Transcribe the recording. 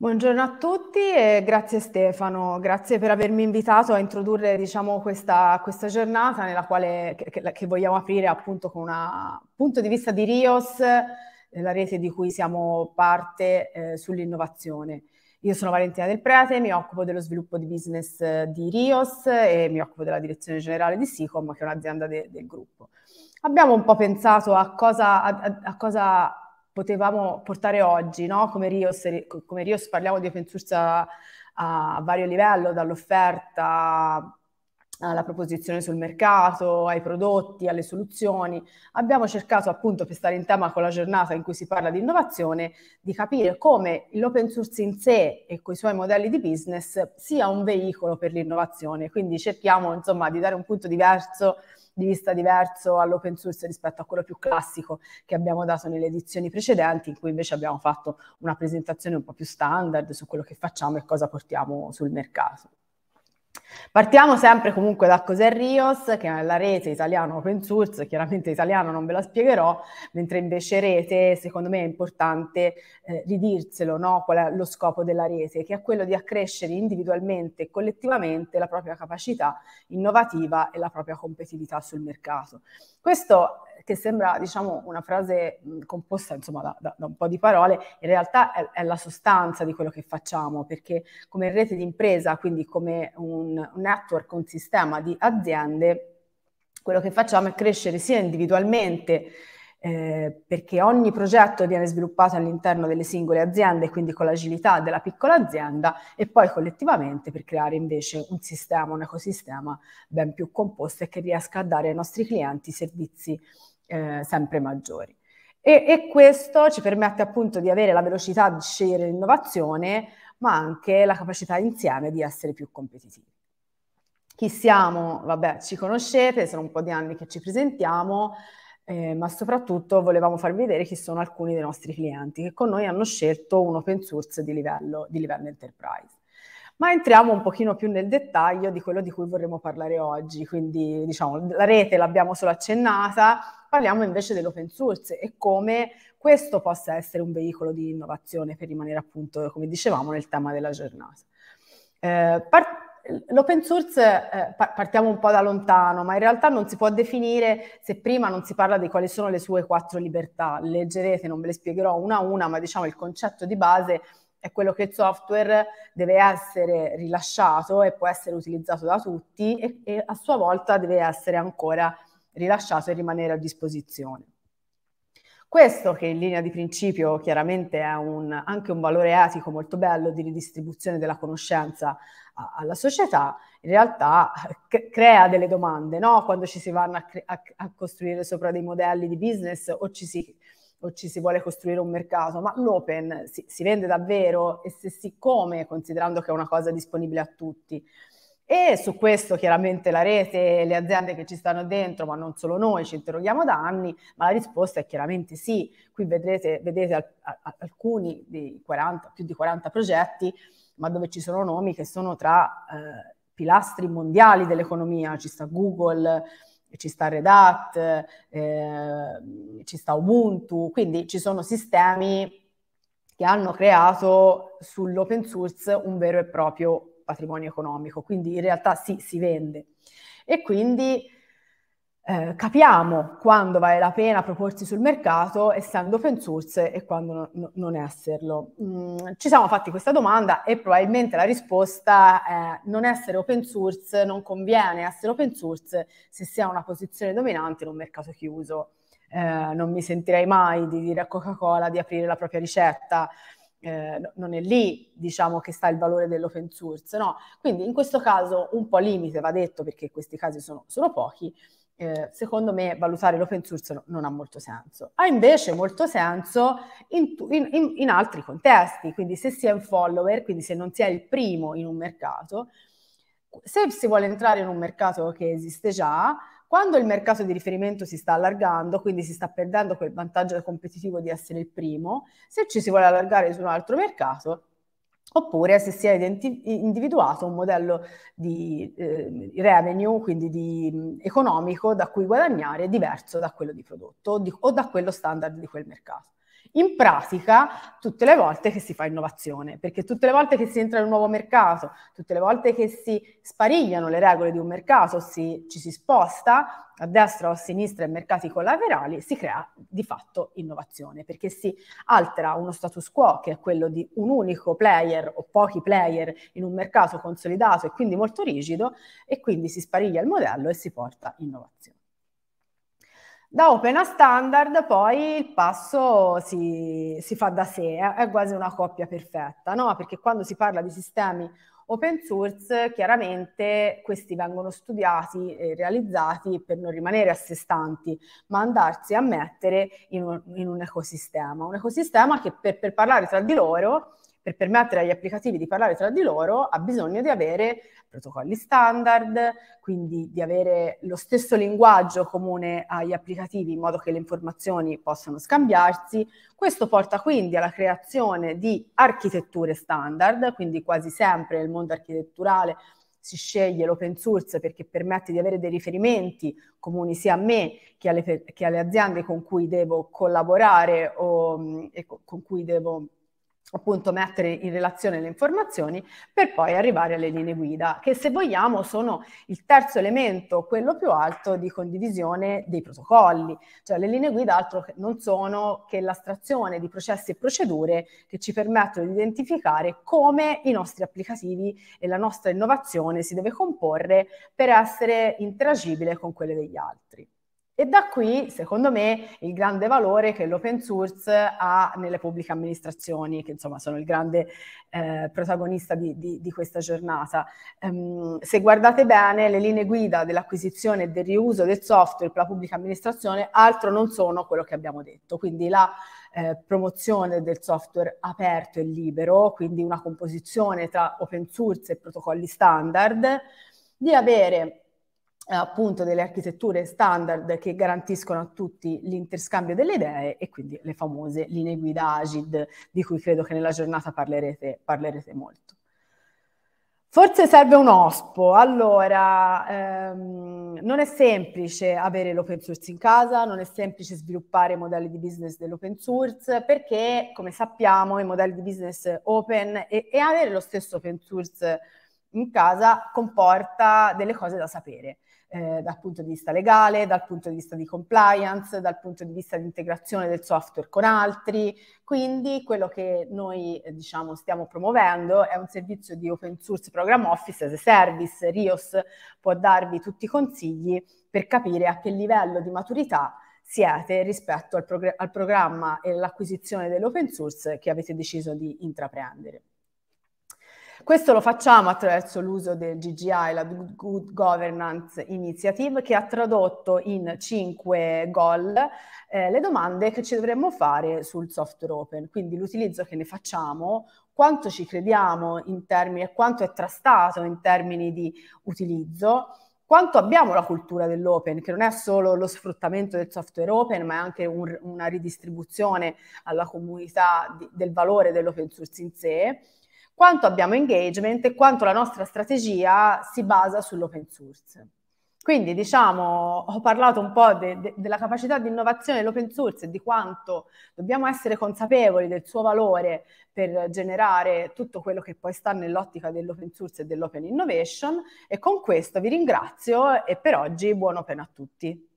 Buongiorno a tutti e grazie Stefano, grazie per avermi invitato a introdurre diciamo, questa, questa, giornata nella quale, che, che vogliamo aprire appunto con un punto di vista di Rios, eh, la rete di cui siamo parte eh, sull'innovazione. Io sono Valentina Del Prete, mi occupo dello sviluppo di business eh, di Rios e mi occupo della direzione generale di Sicom, che è un'azienda de, del gruppo. Abbiamo un po' pensato a cosa, a, a cosa potevamo portare oggi, no? come, Rios, come Rios parliamo di open source a, a vario livello, dall'offerta alla eh, proposizione sul mercato, ai prodotti, alle soluzioni. Abbiamo cercato appunto per stare in tema con la giornata in cui si parla di innovazione, di capire come l'open source in sé e coi suoi modelli di business sia un veicolo per l'innovazione. Quindi cerchiamo insomma di dare un punto diverso di vista diverso all'open source rispetto a quello più classico che abbiamo dato nelle edizioni precedenti, in cui invece abbiamo fatto una presentazione un po' più standard su quello che facciamo e cosa portiamo sul mercato. Partiamo sempre comunque da Cos'è Rios, che è la rete italiana open source, chiaramente italiano non ve la spiegherò, mentre invece rete, secondo me è importante eh, ridirselo, no? qual è lo scopo della rete, che è quello di accrescere individualmente e collettivamente la propria capacità innovativa e la propria competitività sul mercato. Questo che sembra diciamo, una frase mh, composta insomma, da, da, da, un po' di parole, in realtà è, è la sostanza di quello che facciamo, perché come rete di impresa, quindi come un network, un sistema di aziende, quello che facciamo è crescere sia individualmente, eh, perché ogni progetto viene sviluppato all'interno delle singole aziende, quindi con l'agilità della piccola azienda, e poi collettivamente per creare invece un sistema, un ecosistema ben più composto e che riesca a dare ai nostri clienti servizi eh, sempre maggiori. E, e, questo ci permette appunto di avere la velocità di scegliere l'innovazione, ma anche la capacità insieme di essere più competitivi chi siamo, vabbè, ci conoscete, sono un po' di anni che ci presentiamo, eh, ma soprattutto volevamo farvi vedere chi sono alcuni dei nostri clienti che con noi hanno scelto un open source di livello, di livello enterprise. Ma entriamo un pochino più nel dettaglio di quello di cui vorremmo parlare oggi, quindi diciamo la rete l'abbiamo solo accennata, parliamo invece dell'open source e come questo possa essere un veicolo di innovazione per rimanere appunto, come dicevamo, nel tema della giornata. Eh, part- L'open source, eh, partiamo un po' da lontano, ma in realtà non si può definire se prima non si parla di quali sono le sue quattro libertà. Leggerete, non ve le spiegherò una a una, ma diciamo il concetto di base è quello che il software deve essere rilasciato e può essere utilizzato da tutti e, e a sua volta deve essere ancora rilasciato e rimanere a disposizione. Questo che in linea di principio chiaramente è un, anche un valore etico molto bello di ridistribuzione della conoscenza alla società, in realtà crea delle domande, no? Quando ci si vanno a, cre- a costruire sopra dei modelli di business o ci si o ci si vuole costruire un mercato, ma l'open si, si, vende davvero e se siccome, considerando che è una cosa disponibile a tutti. E su questo chiaramente la rete e le aziende che ci stanno dentro, ma non solo noi, ci interroghiamo da anni, ma la risposta è chiaramente sì. Qui vedrete, vedete al, a, alcuni dei 40, più di 40 progetti, ma dove ci sono nomi che sono tra eh, pilastri mondiali dell'economia, ci sta Google, ci sta Red Hat, eh, ci sta Ubuntu, quindi ci sono sistemi che hanno creato sull'open source un vero e proprio patrimonio economico, quindi in realtà sì, si vende. E quindi eh, capiamo quando vale la pena proporsi sul mercato essendo open source e quando no, non esserlo. Mm, ci siamo fatti questa domanda e probabilmente la risposta è non essere open source, non conviene essere open source se si ha una posizione dominante in un mercato chiuso. Eh, non mi sentirei mai di dire a Coca-Cola di aprire la propria ricetta, eh, non è lì diciamo che sta il valore dell'open source, no? Quindi in questo caso un po' limite va detto perché questi casi sono, sono pochi, eh, secondo me valutare l'open source non ha molto senso. Ha invece molto senso in, in, in, altri contesti, quindi se si è un follower, quindi se non si è il primo in un mercato, se si vuole entrare in un mercato che esiste già, quando il mercato di riferimento si sta allargando, quindi si sta perdendo quel vantaggio competitivo di essere il primo, se ci si vuole allargare su un altro mercato, oppure se si è individuato un modello di eh, revenue, quindi di, mh, economico, da cui guadagnare diverso da quello di prodotto di, o da quello standard di quel mercato. In pratica, tutte le volte che si fa innovazione, perché tutte le volte che si entra in un nuovo mercato, tutte le volte che si sparigliano le regole di un mercato, si, ci si sposta a destra o a sinistra in mercati collaterali, si crea di fatto innovazione, perché si altera uno status quo che è quello di un unico player o pochi player in un mercato consolidato e quindi molto rigido e quindi si spariglia il modello e si porta innovazione. Da open a standard poi il passo si, si fa da sé, è quasi una coppia perfetta, no? perché quando si parla di sistemi open source, chiaramente questi vengono studiati e realizzati per non rimanere a sé stanti, ma andarsi a mettere in un, in un ecosistema, un ecosistema che per, per parlare tra di loro per permettere agli applicativi di parlare tra di loro ha bisogno di avere protocolli standard, quindi di avere lo stesso linguaggio comune agli applicativi in modo che le informazioni possano scambiarsi. Questo porta quindi alla creazione di architetture standard, quindi quasi sempre nel mondo architetturale si sceglie l'open source perché permette di avere dei riferimenti comuni sia a me che alle, che alle aziende con cui devo collaborare o, e con cui devo appunto mettere in relazione le informazioni per poi arrivare alle linee guida, che se vogliamo sono il terzo elemento, quello più alto di condivisione dei protocolli. Cioè le linee guida altro non sono che l'astrazione di processi e procedure che ci permettono di identificare come i nostri applicativi e la nostra innovazione si deve comporre per essere interagibile con quelle degli altri. E da qui, secondo me, il grande valore che l'open source ha nelle pubbliche amministrazioni, che insomma sono il grande eh, protagonista di, di, di, questa giornata. Um, se guardate bene, le linee guida dell'acquisizione e del riuso del software per la pubblica amministrazione altro non sono quello che abbiamo detto, quindi la eh, promozione del software aperto e libero, quindi una composizione tra open source e protocolli standard, di avere appunto delle architetture standard che garantiscono a tutti l'interscambio delle idee e quindi le famose linee guida AGID di cui credo che nella giornata parlerete, parlerete molto. Forse serve un OSPO, allora ehm, non è semplice avere l'open source in casa, non è semplice sviluppare modelli di business dell'open source perché come sappiamo i modelli di business open e, e avere lo stesso open source in casa comporta delle cose da sapere eh, dal punto di vista legale, dal punto di vista di compliance, dal punto di vista di integrazione del software con altri. Quindi quello che noi eh, diciamo, stiamo promuovendo è un servizio di open source program office as a service. RIOS può darvi tutti i consigli per capire a che livello di maturità siete rispetto al, progr- al programma e all'acquisizione dell'open source che avete deciso di intraprendere. Questo lo facciamo attraverso l'uso del GGI, la Good Governance Initiative, che ha tradotto in cinque goal eh, le domande che ci dovremmo fare sul software open, quindi l'utilizzo che ne facciamo, quanto ci crediamo in termini e quanto è trastato in termini di utilizzo, quanto abbiamo la cultura dell'open, che non è solo lo sfruttamento del software open, ma è anche un, una ridistribuzione alla comunità di, del valore dell'open source in sé quanto abbiamo engagement e quanto la nostra strategia si basa sull'open source. Quindi diciamo, ho parlato un po' de, de, della capacità di innovazione dell'open source e di quanto dobbiamo essere consapevoli del suo valore per generare tutto quello che poi sta nell'ottica dell'open source e dell'open innovation e con questo vi ringrazio e per oggi buon open a tutti.